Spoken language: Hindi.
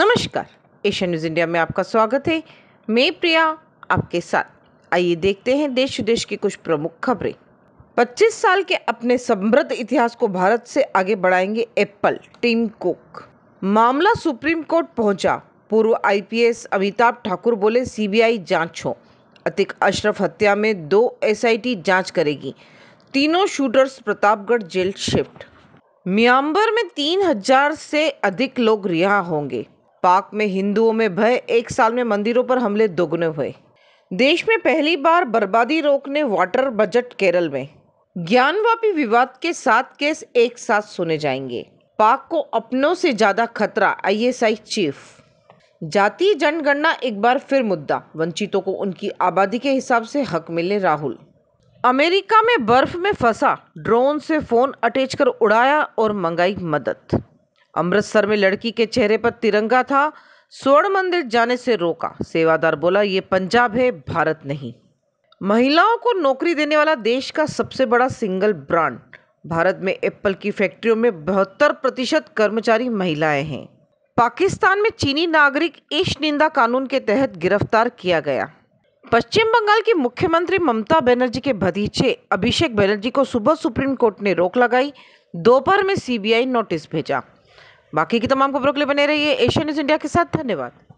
नमस्कार एशिया न्यूज़ इंडिया में आपका स्वागत है मैं प्रिया आपके साथ आइए देखते हैं देश विदेश की कुछ प्रमुख खबरें 25 साल के अपने समृद्ध इतिहास को भारत से आगे बढ़ाएंगे एप्पल टीम कुक मामला सुप्रीम कोर्ट पहुंचा पूर्व आईपीएस अमिताभ ठाकुर बोले सीबीआई जांच हो अतिक अशरफ हत्या में दो एसआईटी जांच करेगी तीनों shooters Pratapgarh jail shift Myanmar में तीन हजार से अधिक लोग रिहा होंगे पाक में हिंदुओं में भय एक साल में मंदिरों पर हमले दोगुने हुए देश में पहली बार बर्बादी रोकने वाटर बजट केरल में ज्ञानवापी विवाद के सात केस एक साथ सुने जाएंगे पाक को अपनों से ज्यादा खतरा आईएसआई चीफ जातीय जनगणना एक बार फिर मुद्दा वंचितों को उनकी आबादी के हिसाब से हक मिले राहुल अमेरिका में बर्फ में फंसा ड्रोन से फोन अटैच कर उड़ाया और मंगाई मदद अमृतसर में लड़की के चेहरे पर तिरंगा था स्वर्ण मंदिर जाने से रोका सेवादार बोला ये पंजाब है भारत नहीं महिलाओं को नौकरी देने वाला देश का सबसे बड़ा सिंगल ब्रांड भारत में एप्पल की फैक्ट्रियों में बहत्तर प्रतिशत कर्मचारी महिलाएं हैं पाकिस्तान में चीनी नागरिक ईश निंदा कानून के तहत गिरफ्तार किया गया पश्चिम बंगाल की मुख्यमंत्री ममता बनर्जी के भतीजे अभिषेक बनर्जी को सुबह सुप्रीम कोर्ट ने रोक लगाई दोपहर में सीबीआई नोटिस भेजा बाकी की तमाम खबरों के लिए बने रहिए एशिया न्यूज़ इंडिया के साथ धन्यवाद